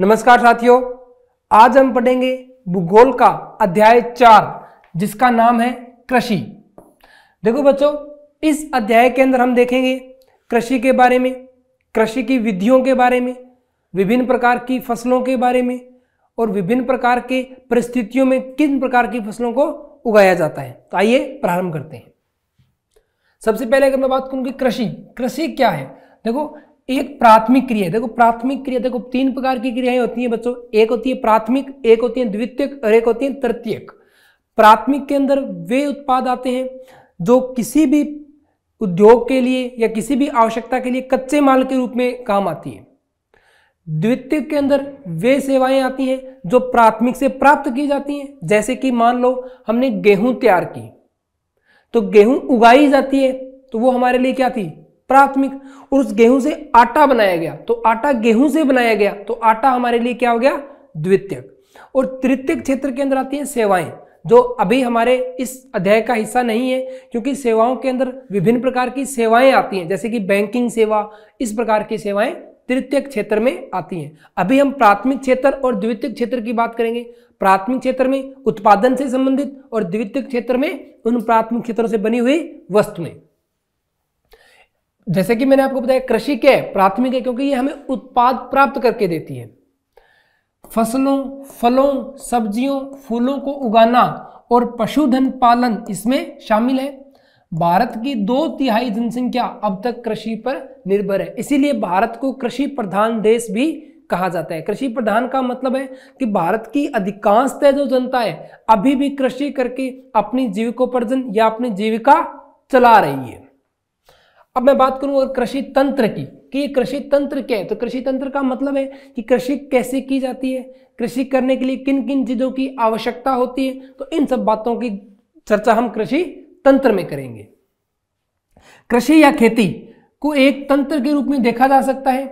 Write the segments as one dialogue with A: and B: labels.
A: नमस्कार साथियों आज हम पढ़ेंगे भूगोल का अध्याय चार जिसका नाम है कृषि देखो बच्चों इस अध्याय के अंदर हम देखेंगे कृषि के बारे में कृषि की विधियों के बारे में विभिन्न प्रकार की फसलों के बारे में और विभिन्न प्रकार के परिस्थितियों में किन प्रकार की फसलों को उगाया जाता है तो आइए प्रारंभ करते हैं सबसे पहले अगर मैं बात करूंगी कृषि कृषि क्या है देखो एक प्राथमिक क्रिया देखो प्राथमिक क्रिया देखो तीन प्रकार की क्रियाएं होती हैं बच्चों एक होती है प्राथमिक एक होती है द्वितीयक और एक होती है तृतीयक प्राथमिक के अंदर वे उत्पाद आते हैं जो किसी भी उद्योग के लिए या किसी भी आवश्यकता के लिए कच्चे माल के रूप में काम आती है द्वितीय के अंदर वे सेवाएं आती हैं जो प्राथमिक से प्राप्त की जाती हैं जैसे कि मान लो हमने गेहूं तैयार की तो गेहूं उगाई जाती है तो वो हमारे लिए क्या थी प्राथमिक और उस गेहूं से आटा बनाया गया तो आटा गेहूं से बनाया गया तो आटा हमारे लिए क्या हो गया द्वितीयक और तृतीयक क्षेत्र के अंदर आती है सेवाएं जो अभी हमारे इस अध्याय का हिस्सा नहीं है क्योंकि सेवाओं के अंदर विभिन्न प्रकार की सेवाएं आती हैं जैसे कि बैंकिंग सेवा इस प्रकार की सेवाएं तृतीय क्षेत्र में आती हैं अभी हम प्राथमिक क्षेत्र और द्वितीय क्षेत्र की बात करेंगे प्राथमिक क्षेत्र में उत्पादन से संबंधित और द्वितीय क्षेत्र में उन प्राथमिक क्षेत्रों से बनी हुई वस्तुएं जैसे कि मैंने आपको बताया कृषि क्या है प्राथमिक है क्योंकि ये हमें उत्पाद प्राप्त करके देती है फसलों फलों सब्जियों फूलों को उगाना और पशुधन पालन इसमें शामिल है भारत की दो तिहाई जनसंख्या अब तक कृषि पर निर्भर है इसीलिए भारत को कृषि प्रधान देश भी कहा जाता है कृषि प्रधान का मतलब है कि भारत की अधिकांशतः जो जनता है अभी भी कृषि करके अपनी जीविकोपार्जन या अपनी जीविका चला रही है अब मैं बात करूं अगर कृषि तंत्र की कि कृषि तंत्र क्या है तो कृषि तंत्र का मतलब है कि कृषि कैसे की जाती है कृषि करने के लिए किन किन चीज़ों की आवश्यकता होती है तो इन सब बातों की चर्चा हम कृषि तंत्र में करेंगे कृषि या खेती को एक तंत्र के रूप में देखा जा सकता है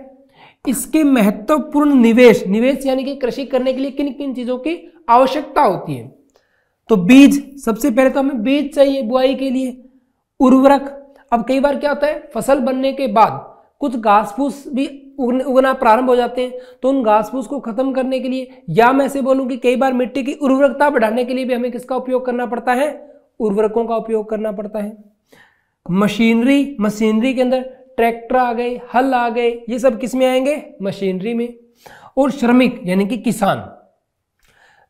A: इसके महत्वपूर्ण निवेश निवेश यानी कि कृषि करने के लिए किन किन चीज़ों की आवश्यकता होती है तो बीज सबसे पहले तो हमें बीज चाहिए बुआई के लिए उर्वरक अब कई बार क्या होता है फसल बनने के बाद कुछ घास फूस भी उगना प्रारंभ हो जाते हैं तो उन घास फूस को खत्म करने के लिए या मैं ऐसे बोलूँ कि कई बार मिट्टी की उर्वरकता बढ़ाने के लिए भी हमें किसका उपयोग करना पड़ता है उर्वरकों का उपयोग करना पड़ता है मशीनरी मशीनरी के अंदर ट्रैक्टर आ गए हल आ गए ये सब किस में आएंगे मशीनरी में और श्रमिक यानी कि किसान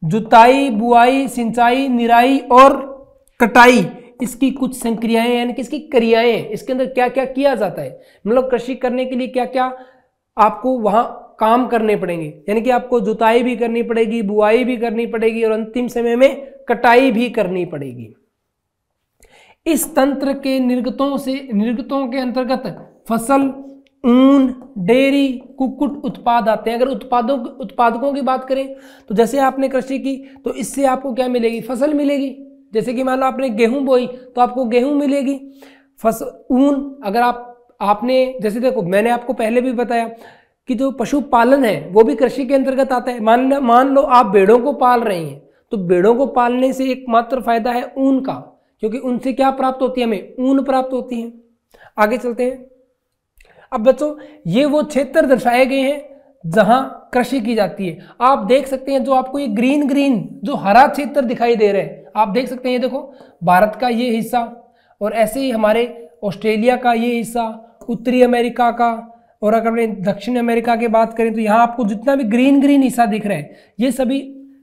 A: जुताई बुआई सिंचाई निराई और कटाई इसकी कुछ संक्रियाएं यानी कि इसकी क्रियाएं इसके अंदर क्या क्या किया जाता है मतलब कृषि करने के लिए क्या क्या आपको वहां काम करने पड़ेंगे यानी कि आपको जुताई भी करनी पड़ेगी बुआई भी करनी पड़ेगी और अंतिम समय में कटाई भी करनी पड़ेगी इस तंत्र के निर्गतों से निर्गतों के अंतर्गत फसल ऊन डेयरी कुक्कुट उत्पाद आते हैं अगर उत्पादों उत्पादकों की बात करें तो जैसे आपने कृषि की तो इससे आपको क्या मिलेगी फसल मिलेगी जैसे कि मान लो आपने गेहूं बोई तो आपको गेहूं मिलेगी फस ऊन अगर आप आपने जैसे देखो मैंने आपको पहले भी बताया कि जो पशुपालन है वो भी कृषि के अंतर्गत आता है मान मान लो आप भेड़ों को पाल रहे हैं तो भेड़ों को पालने से एकमात्र फायदा है ऊन का क्योंकि उनसे क्या प्राप्त होती है हमें ऊन प्राप्त होती है आगे चलते हैं अब बच्चों ये वो क्षेत्र दर्शाए गए हैं जहां कृषि की जाती है आप देख सकते हैं जो आपको ये ग्रीन ग्रीन जो हरा क्षेत्र दिखाई दे रहे हैं आप देख सकते हैं ये देखो भारत का ये हिस्सा और ऐसे ही हमारे ऑस्ट्रेलिया का ये हिस्सा उत्तरी अमेरिका का और अगर अपने दक्षिण अमेरिका की बात करें तो यहाँ आपको जितना भी ग्रीन ग्रीन हिस्सा दिख रहा है ये सभी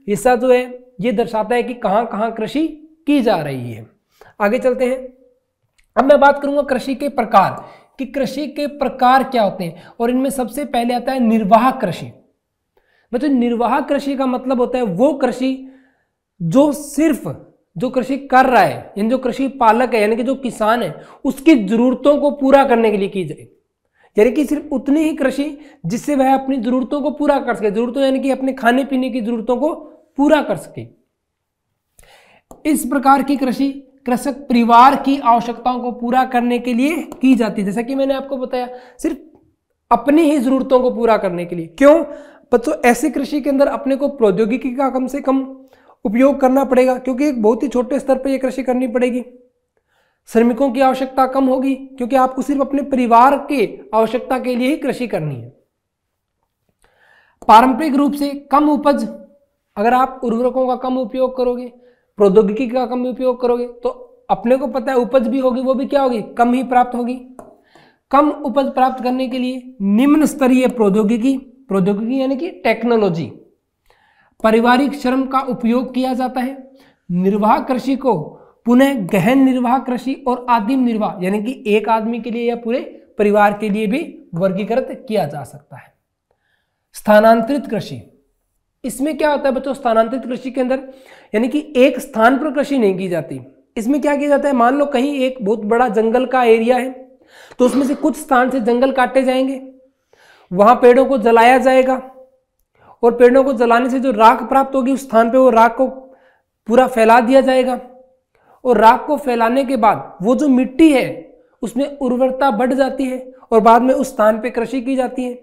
A: हिस्सा जो है ये दर्शाता है कि कहाँ कहाँ कृषि की जा रही है आगे चलते हैं अब मैं बात करूंगा कृषि के प्रकार कि कृषि के प्रकार क्या होते हैं और इनमें सबसे पहले आता है निर्वाह कृषि मतलब निर्वाह कृषि का मतलब होता है वो कृषि जो सिर्फ जो कृषि कर रहा है यानी जो कृषि पालक है यानी कि जो किसान है उसकी जरूरतों को पूरा करने के लिए की जाए यानी कि सिर्फ उतनी ही कृषि जिससे वह अपनी जरूरतों को पूरा कर सके जरूरतों यानी कि अपने खाने पीने की जरूरतों को पूरा कर सके इस प्रकार की कृषि कृषक परिवार की आवश्यकताओं को पूरा करने के लिए की जाती है जैसा कि मैंने आपको बताया सिर्फ अपनी ही जरूरतों को पूरा करने के लिए क्यों बच्चों ऐसी कृषि के अंदर अपने को प्रौद्योगिकी का कम से कम उपयोग करना पड़ेगा क्योंकि एक बहुत ही छोटे स्तर पर यह कृषि करनी पड़ेगी श्रमिकों की आवश्यकता कम होगी क्योंकि आपको सिर्फ अपने परिवार के आवश्यकता के लिए ही कृषि करनी है पारंपरिक रूप से कम उपज अगर आप उर्वरकों का कम उपयोग करोगे प्रौद्योगिकी का कम उपयोग करोगे तो अपने को पता है उपज भी होगी वो भी क्या होगी कम ही प्राप्त होगी कम उपज प्राप्त करने के लिए निम्न स्तरीय प्रौद्योगिकी प्रौद्योगिकी यानी कि टेक्नोलॉजी पारिवारिक श्रम का उपयोग किया जाता है निर्वाह कृषि को पुनः गहन निर्वाह कृषि और आदिम निर्वाह यानी कि एक आदमी के लिए या पूरे परिवार के लिए भी वर्गीकृत किया जा सकता है स्थानांतरित कृषि इसमें क्या होता है बच्चों स्थानांतरित कृषि के अंदर यानी कि एक स्थान पर कृषि नहीं की जाती इसमें क्या किया जाता है मान लो कहीं एक बहुत बड़ा जंगल का एरिया है तो उसमें से कुछ स्थान से जंगल काटे जाएंगे वहां पेड़ों को जलाया जाएगा और पेड़ों को जलाने से जो राख प्राप्त होगी उस स्थान पे वो राख को पूरा फैला दिया जाएगा और राख को फैलाने के बाद वो जो मिट्टी है उसमें उर्वरता बढ़ जाती है और बाद में उस स्थान पे कृषि की जाती है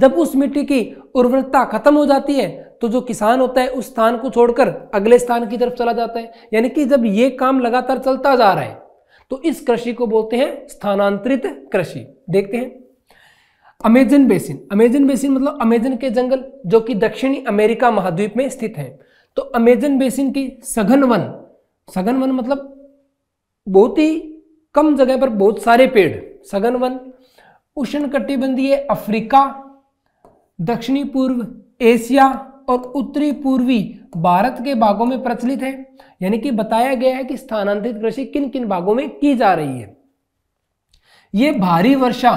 A: जब उस मिट्टी की उर्वरता खत्म हो जाती है तो जो किसान होता है उस स्थान को छोड़कर अगले स्थान की तरफ चला जाता है यानी कि जब ये काम लगातार चलता जा रहा है तो इस कृषि को बोलते हैं स्थानांतरित कृषि देखते हैं अमेजन बेसिन अमेजन बेसिन मतलब अमेजन के जंगल जो कि दक्षिणी अमेरिका महाद्वीप में स्थित हैं तो अमेजन बेसिन की सघन वन सघन वन मतलब बहुत ही कम जगह पर बहुत सारे पेड़ सघन वन उष्ण कटिबंधीय अफ्रीका दक्षिणी पूर्व एशिया और उत्तरी पूर्वी भारत के भागों में प्रचलित है यानी कि बताया गया है कि स्थानांतरित कृषि किन किन भागों में की जा रही है ये भारी वर्षा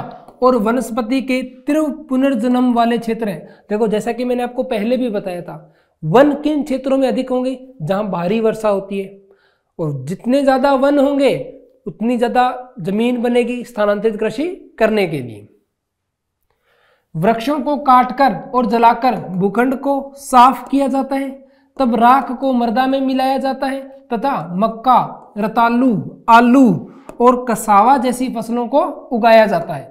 A: और वनस्पति के त्रिव पुनर्जन्म वाले क्षेत्र हैं देखो जैसा कि मैंने आपको पहले भी बताया था वन किन क्षेत्रों में अधिक होंगे जहां भारी वर्षा होती है और जितने ज़्यादा वन होंगे उतनी ज़्यादा जमीन बनेगी स्थानांतरित कृषि करने के लिए वृक्षों को काटकर और जलाकर भूखंड को साफ किया जाता है तब राख को मर्दा में मिलाया जाता है तथा मक्का रतालू आलू और कसावा जैसी फसलों को उगाया जाता है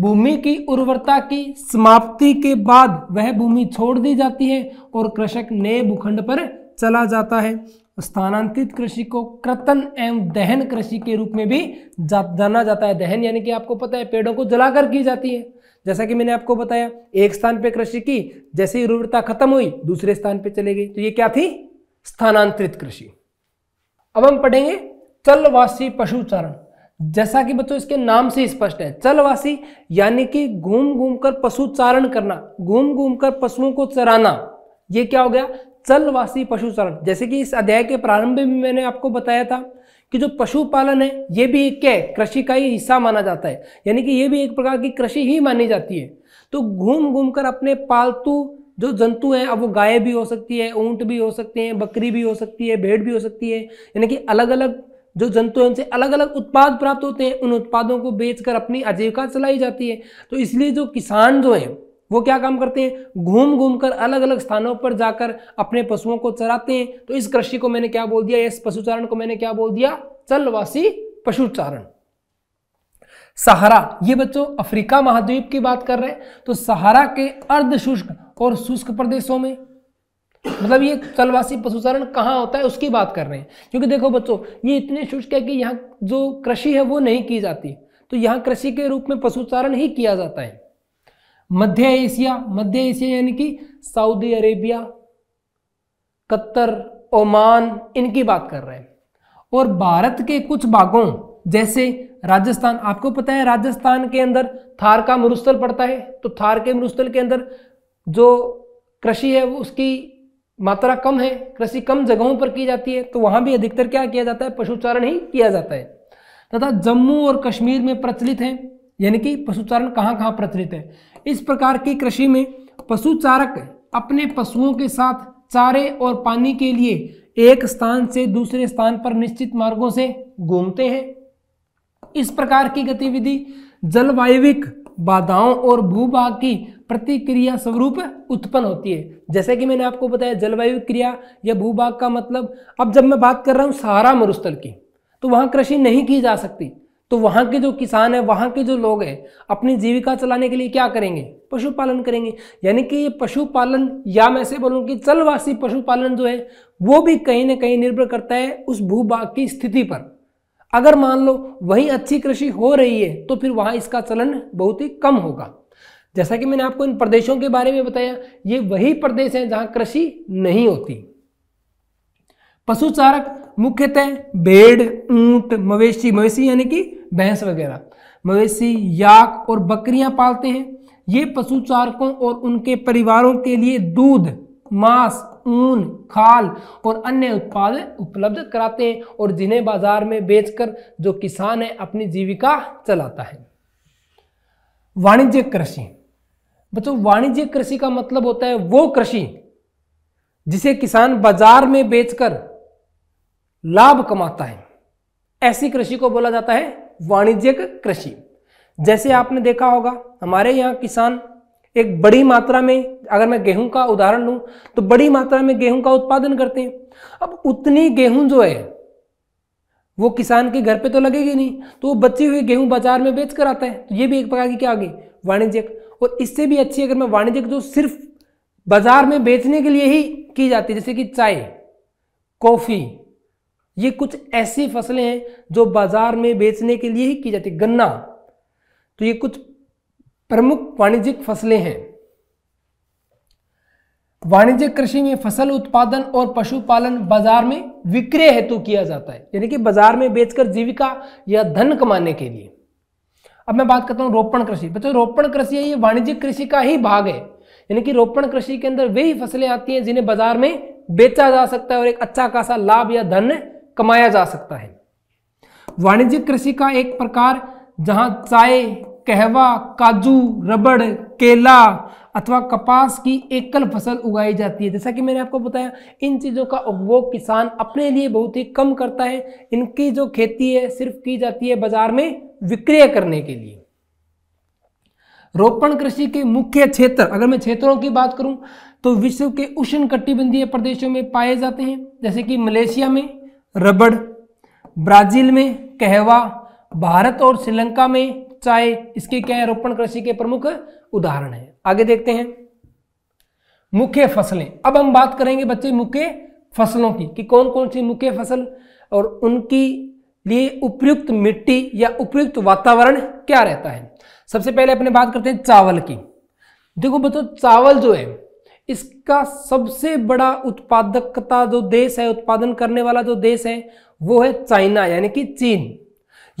A: भूमि की उर्वरता की समाप्ति के बाद वह भूमि छोड़ दी जाती है और कृषक नए भूखंड पर चला जाता है स्थानांतरित कृषि को क्रतन एवं दहन कृषि के रूप में भी जाना जाता है दहन यानी कि आपको पता है पेड़ों को जलाकर की जाती है जैसा कि मैंने आपको बताया एक स्थान पर कृषि की जैसे ही उर्वरता खत्म हुई दूसरे स्थान पर चले गई तो ये क्या थी स्थानांतरित कृषि अब हम पढ़ेंगे चलवासी पशुचारण जैसा कि बच्चों इसके नाम से स्पष्ट है चलवासी यानी कि घूम घूम कर पशु चारण करना घूम घूम कर पशुओं को चराना ये क्या हो गया चलवासी पशु चारण जैसे कि इस अध्याय के प्रारंभ में मैंने आपको बताया था कि जो पशुपालन है ये भी एक क्या कृषि का ही हिस्सा माना जाता है यानी कि ये भी एक प्रकार की कृषि ही मानी जाती है तो घूम घूम कर अपने पालतू जो जंतु हैं अब वो गाय भी हो सकती है ऊंट भी हो सकते हैं बकरी भी हो सकती है भेड़ भी हो सकती है यानी कि अलग अलग जो जंतुओं से अलग अलग उत्पाद प्राप्त होते हैं उन उत्पादों को बेचकर अपनी आजीविका चलाई जाती है तो इसलिए जो किसान जो हैं वो क्या काम करते हैं घूम घूम कर अलग अलग स्थानों पर जाकर अपने पशुओं को चराते हैं तो इस कृषि को मैंने क्या बोल दिया इस पशुचारण को मैंने क्या बोल दिया चलवासी पशुचारण सहारा ये बच्चों अफ्रीका महाद्वीप की बात कर रहे हैं तो सहारा के अर्ध शुष्क और शुष्क प्रदेशों में मतलब ये तलवासी पशुचारण कहाँ होता है उसकी बात कर रहे हैं क्योंकि देखो बच्चों ये इतने शुष्क है कि यहाँ जो कृषि है वो नहीं की जाती तो यहाँ कृषि के रूप में पशुचारण ही किया जाता है मध्य एशिया मध्य एशिया यानी कि सऊदी अरेबिया कत्तर ओमान इनकी बात कर रहे हैं और भारत के कुछ भागों जैसे राजस्थान आपको पता है राजस्थान के अंदर थार का मरुस्थल पड़ता है तो थार के मरुस्थल के अंदर जो कृषि है वो उसकी मात्रा कम है कृषि कम जगहों पर की जाती है तो वहां भी अधिकतर क्या किया जाता है पशुचारण ही किया जाता है तथा जम्मू और कश्मीर में प्रचलित है यानी कि पशुचारण कहाँ कहाँ प्रचलित है इस प्रकार की कृषि में पशुचारक अपने पशुओं के साथ चारे और पानी के लिए एक स्थान से दूसरे स्थान पर निश्चित मार्गों से घूमते हैं इस प्रकार की गतिविधि जलवायविक बाधाओं और भूभाग की प्रतिक्रिया स्वरूप उत्पन्न होती है जैसे कि मैंने आपको बताया जलवायु क्रिया या भूभाग का मतलब अब जब मैं बात कर रहा हूँ सहारा मरुस्थल की तो वहाँ कृषि नहीं की जा सकती तो वहाँ के जो किसान है वहाँ के जो लोग हैं अपनी जीविका चलाने के लिए क्या करेंगे पशुपालन करेंगे यानी कि ये पशुपालन या मैं से बोलूँ कि चलवासी पशुपालन जो है वो भी कहीं ना कहीं निर्भर करता है उस भूभाग की स्थिति पर अगर मान लो वही अच्छी कृषि हो रही है तो फिर वहाँ इसका चलन बहुत ही कम होगा जैसा कि मैंने आपको इन प्रदेशों के बारे में बताया ये वही प्रदेश हैं जहाँ कृषि नहीं होती पशु चारक मुख्यतः भेड़ ऊंट मवेशी मवेशी यानी कि भैंस वगैरह मवेशी याक और बकरियां पालते हैं ये पशु चारकों और उनके परिवारों के लिए दूध मांस ऊन खाल और अन्य उत्पाद उपलब्ध कराते हैं और जिन्हें बाजार में बेचकर जो किसान है अपनी जीविका चलाता है वाणिज्यिक कृषि बच्चों वाणिज्यिक कृषि का मतलब होता है वो कृषि जिसे किसान बाजार में बेचकर लाभ कमाता है ऐसी कृषि को बोला जाता है वाणिज्यिक कृषि जैसे आपने देखा होगा हमारे यहां किसान एक बड़ी मात्रा में अगर मैं गेहूं का उदाहरण लूं तो बड़ी मात्रा में गेहूं का उत्पादन करते हैं अब उतनी गेहूं जो है वो किसान के घर पे तो लगेगी नहीं तो वो बची हुई गेहूं बाजार में बेच कर आता है तो ये भी एक प्रकार की क्या आगे वाणिज्यिक और इससे भी अच्छी अगर मैं वाणिज्यिक जो सिर्फ बाजार में बेचने के लिए ही की जाती है जैसे कि चाय कॉफ़ी ये कुछ ऐसी फसलें हैं जो बाजार में बेचने के लिए ही की जाती है गन्ना तो ये कुछ प्रमुख वाणिज्यिक फसलें हैं वाणिज्यिक कृषि में फसल उत्पादन और पशुपालन बाजार में विक्रय हेतु किया जाता है यानी कि बाजार में बेचकर जीविका या धन कमाने के लिए अब मैं बात करता हूं रोपण कृषि बच्चों तो रोपण कृषि ये वाणिज्यिक कृषि का ही भाग है यानी कि रोपण कृषि के अंदर वही फसलें आती हैं जिन्हें बाजार में बेचा जा सकता है और एक अच्छा खासा लाभ या धन कमाया जा सकता है वाणिज्यिक कृषि का एक प्रकार जहां चाय कहवा काजू रबड़ केला अथवा कपास की एकल फसल उगाई जाती है जैसा कि मैंने आपको बताया इन चीज़ों का उपभोग किसान अपने लिए बहुत ही कम करता है इनकी जो खेती है सिर्फ की जाती है बाजार में विक्रय करने के लिए रोपण कृषि के मुख्य क्षेत्र अगर मैं क्षेत्रों की बात करूं तो विश्व के उष्ण कटिबंधीय प्रदेशों में पाए जाते हैं जैसे कि मलेशिया में रबड़ ब्राजील में कहवा भारत और श्रीलंका में चाय इसके क्या है रोपण कृषि के प्रमुख उदाहरण है आगे देखते हैं मुख्य फसलें अब हम बात करेंगे बच्चे मुख्य फसलों की कि कौन कौन सी मुख्य फसल और उनकी लिए उपयुक्त मिट्टी या उपयुक्त वातावरण क्या रहता है सबसे पहले अपने बात करते हैं चावल की देखो बच्चों चावल जो है इसका सबसे बड़ा उत्पादकता जो देश है उत्पादन करने वाला जो देश है वो है चाइना यानी कि चीन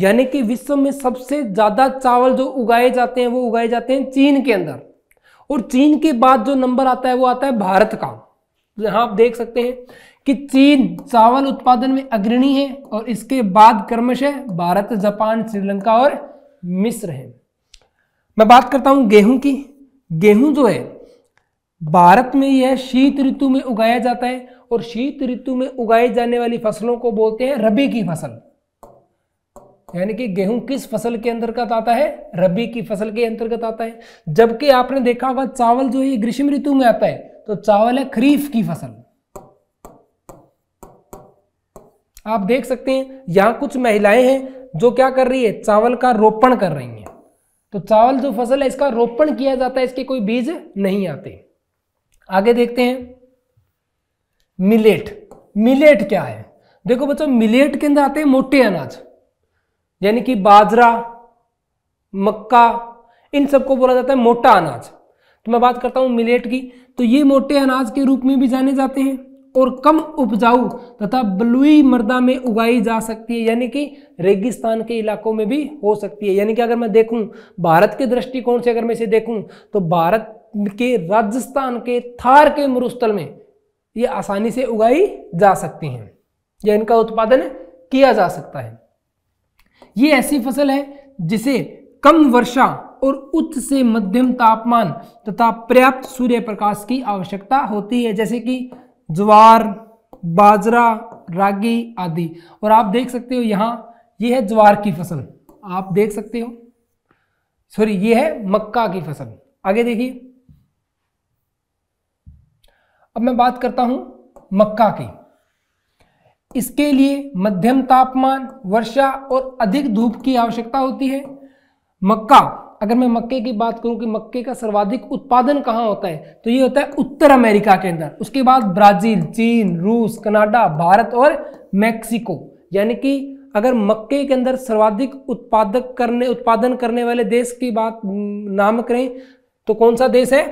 A: यानी कि विश्व में सबसे ज़्यादा चावल जो उगाए जाते हैं वो उगाए जाते हैं चीन के अंदर और चीन के बाद जो नंबर आता है वो आता है भारत का यहाँ आप देख सकते हैं कि चीन चावल उत्पादन में अग्रणी है और इसके बाद क्रमशः भारत जापान श्रीलंका और मिस्र है मैं बात करता हूँ गेहूं की गेहूं जो है भारत में यह शीत ऋतु में उगाया जाता है और शीत ऋतु में उगाई जाने वाली फसलों को बोलते हैं रबी की फसल यानी कि गेहूं किस फसल के अंतर्गत आता है रबी की फसल के अंतर्गत आता है जबकि आपने देखा होगा चावल जो है ग्रीष्म ऋतु में आता है तो चावल है खरीफ की फसल आप देख सकते हैं यहां कुछ महिलाएं हैं जो क्या कर रही है चावल का रोपण कर रही हैं तो चावल जो फसल है इसका रोपण किया जाता है इसके कोई बीज नहीं आते आगे देखते हैं मिलेट मिलेट क्या है देखो बच्चों मिलेट के अंदर आते हैं मोटे अनाज यानी कि बाजरा मक्का इन सबको बोला जाता है मोटा अनाज तो मैं बात करता हूँ मिलेट की तो ये मोटे अनाज के रूप में भी जाने जाते हैं और कम उपजाऊ तथा बलुई मृदा में उगाई जा सकती है यानी कि रेगिस्तान के इलाकों में भी हो सकती है यानी कि अगर मैं देखूं भारत के दृष्टिकोण से अगर मैं इसे देखूं तो भारत के राजस्थान के थार के मरुस्थल में ये आसानी से उगाई जा सकती हैं या इनका उत्पादन किया जा सकता है ये ऐसी फसल है जिसे कम वर्षा और उच्च से मध्यम तापमान तथा पर्याप्त सूर्य प्रकाश की आवश्यकता होती है जैसे कि ज्वार बाजरा रागी आदि और आप देख सकते हो यहाँ ये है ज्वार की फसल आप देख सकते हो सॉरी ये है मक्का की फसल आगे देखिए अब मैं बात करता हूं मक्का की इसके लिए मध्यम तापमान वर्षा और अधिक धूप की आवश्यकता होती है मक्का अगर मैं मक्के की बात करूं कि मक्के का सर्वाधिक उत्पादन कहाँ होता है तो ये होता है उत्तर अमेरिका के अंदर उसके बाद ब्राजील चीन रूस कनाडा भारत और मैक्सिको यानी कि अगर मक्के के अंदर सर्वाधिक उत्पादक करने उत्पादन करने वाले देश की बात नाम करें तो कौन सा देश है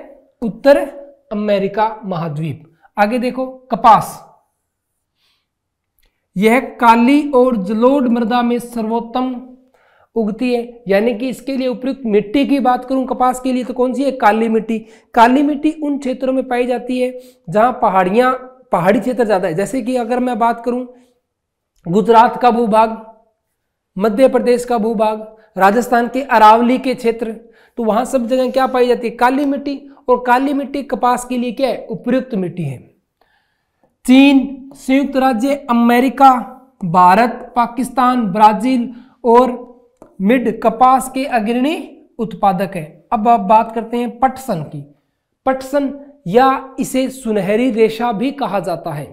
A: उत्तर अमेरिका महाद्वीप आगे देखो कपास यह काली और जलोड मृदा में सर्वोत्तम उगती है यानी कि इसके लिए उपयुक्त मिट्टी की बात करूं कपास के लिए तो कौन सी है काली मिट्टी काली मिट्टी उन क्षेत्रों में पाई जाती है जहां पहाड़ियां पहाड़ी क्षेत्र ज़्यादा है जैसे कि अगर मैं बात करूं गुजरात का भूभाग मध्य प्रदेश का भूभाग राजस्थान के अरावली के क्षेत्र तो वहां सब जगह क्या पाई जाती है काली मिट्टी और काली मिट्टी कपास के लिए क्या है उपयुक्त मिट्टी है चीन संयुक्त राज्य अमेरिका भारत पाकिस्तान ब्राजील और मिड कपास के अग्रणी उत्पादक है अब आप बात करते हैं पटसन की पटसन या इसे सुनहरी रेशा भी कहा जाता है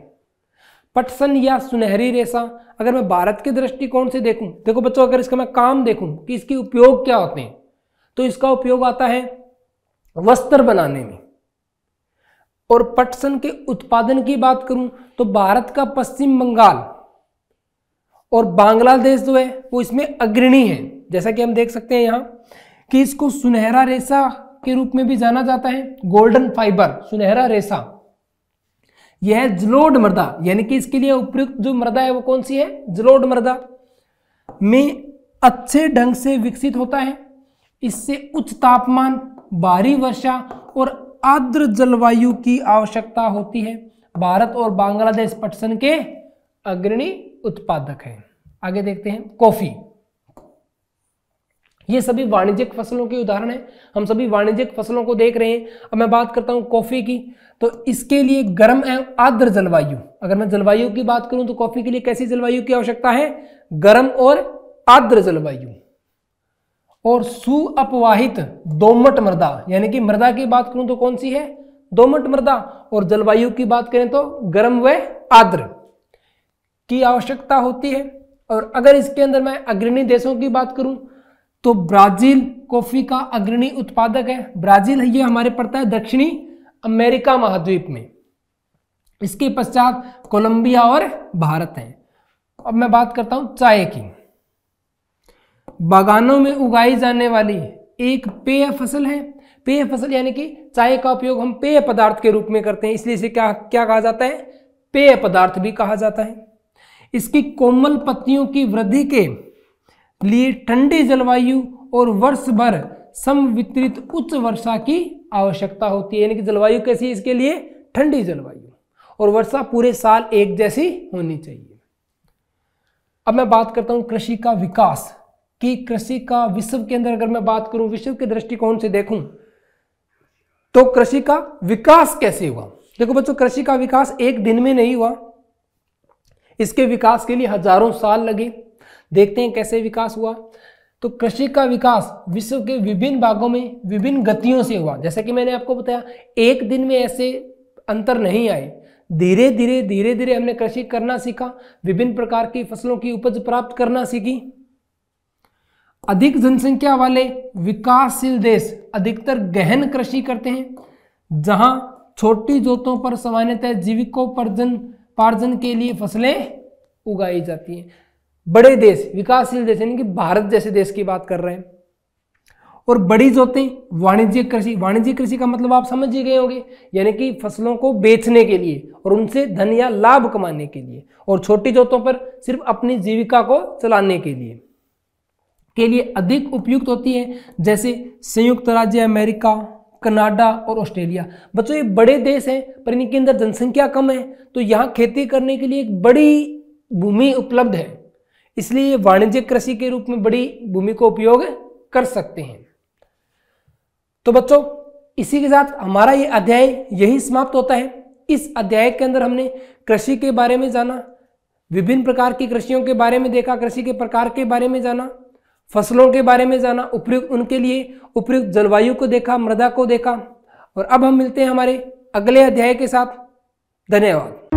A: पटसन या सुनहरी रेशा अगर मैं भारत के दृष्टिकोण से देखूं देखो बच्चों अगर इसका मैं काम देखूं कि इसके उपयोग क्या होते हैं तो इसका उपयोग आता है वस्त्र बनाने में और पटसन के उत्पादन की बात करूं तो भारत का पश्चिम बंगाल और बांग्लादेश जो है वो इसमें अग्रणी है जैसा कि हम देख सकते हैं यहां कि इसको सुनहरा रेशा के रूप में भी जाना जाता है गोल्डन फाइबर सुनहरा रेशा यह है जलोड मृदा यानी कि इसके लिए उपयुक्त जो मृदा है वो कौन सी है जलोड मृदा में अच्छे ढंग से विकसित होता है इससे उच्च तापमान भारी वर्षा और आर्द्र जलवायु की आवश्यकता होती है भारत और बांग्लादेश पटसन के अग्रणी उत्पादक हैं आगे देखते हैं कॉफी ये सभी वाणिज्यिक फसलों के उदाहरण हैं हम सभी वाणिज्यिक फसलों को देख रहे हैं अब मैं बात करता हूँ कॉफ़ी की तो इसके लिए गर्म एवं आर्द्र जलवायु अगर मैं जलवायु की बात करूँ तो कॉफ़ी के लिए कैसी जलवायु की आवश्यकता है गर्म और आर्द्र जलवायु और सुअपवाहित दोमट मृदा यानी कि मृदा की बात करूं तो कौन सी है दोमट मृदा और जलवायु की बात करें तो गर्म व आद्र की आवश्यकता होती है और अगर इसके अंदर मैं अग्रणी देशों की बात करूं तो ब्राजील कॉफी का अग्रणी उत्पादक है ब्राजील ये हमारे पड़ता है दक्षिणी अमेरिका महाद्वीप में इसके पश्चात कोलंबिया और भारत है अब मैं बात करता हूं चाय की बागानों में उगाई जाने वाली एक पेय फसल है पेय फसल यानी कि चाय का उपयोग हम पेय पदार्थ के रूप में करते हैं इसलिए इसे क्या क्या कहा जाता है पेय पदार्थ भी कहा जाता है इसकी कोमल पत्तियों की वृद्धि के लिए ठंडी जलवायु और वर्ष भर समवितरित उच्च वर्षा की आवश्यकता होती है यानी कि जलवायु कैसी है इसके लिए ठंडी जलवायु और वर्षा पूरे साल एक जैसी होनी चाहिए अब मैं बात करता हूं कृषि का विकास कि कृषि का विश्व के अंदर अगर मैं बात करूं विश्व के दृष्टिकोण से देखूं तो कृषि का विकास कैसे हुआ देखो बच्चों कृषि का विकास एक दिन में नहीं हुआ इसके विकास के लिए हजारों साल लगे देखते हैं कैसे विकास हुआ तो कृषि का विकास विश्व के विभिन्न भागों में विभिन्न गतियों से हुआ जैसे कि मैंने आपको बताया एक दिन में ऐसे अंतर नहीं आए धीरे धीरे धीरे धीरे हमने कृषि करना सीखा विभिन्न प्रकार की फसलों की उपज प्राप्त करना सीखी अधिक जनसंख्या वाले विकासशील देश अधिकतर गहन कृषि करते हैं जहां छोटी जोतों पर सामान्यतः जीविकोपार्जन पार्जन के लिए फसलें उगाई जाती हैं बड़े देश विकासशील देश यानी कि भारत जैसे देश की बात कर रहे हैं और बड़ी जोतें वाणिज्य कृषि वाणिज्य कृषि का मतलब आप समझ ही गए होंगे यानी कि फसलों को बेचने के लिए और उनसे धन या लाभ कमाने के लिए और छोटी जोतों पर सिर्फ अपनी जीविका को चलाने के लिए के लिए अधिक उपयुक्त होती है जैसे संयुक्त राज्य अमेरिका कनाडा और ऑस्ट्रेलिया बच्चों ये बड़े देश हैं पर इनके अंदर जनसंख्या कम है तो यहाँ खेती करने के लिए एक बड़ी भूमि उपलब्ध है इसलिए ये वाणिज्यिक कृषि के रूप में बड़ी भूमि को उपयोग कर सकते हैं तो बच्चों इसी के साथ हमारा ये अध्याय यही समाप्त होता है इस अध्याय के अंदर हमने कृषि के बारे में जाना विभिन्न प्रकार की कृषियों के बारे में देखा कृषि के प्रकार के बारे में जाना फसलों के बारे में जाना उपयुक्त उनके लिए उपयुक्त जलवायु को देखा मृदा को देखा और अब हम मिलते हैं हमारे अगले अध्याय के साथ धन्यवाद